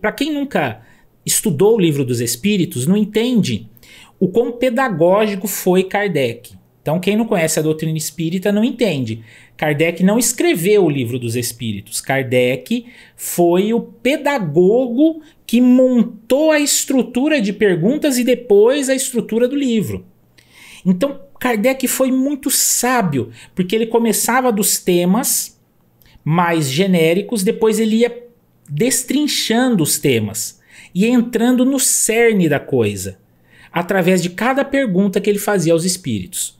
Para quem nunca estudou o livro dos Espíritos, não entende o quão pedagógico foi Kardec. Então, quem não conhece a doutrina espírita não entende. Kardec não escreveu o livro dos Espíritos. Kardec foi o pedagogo que montou a estrutura de perguntas e depois a estrutura do livro. Então, Kardec foi muito sábio, porque ele começava dos temas mais genéricos, depois ele ia destrinchando os temas e entrando no cerne da coisa, através de cada pergunta que ele fazia aos espíritos.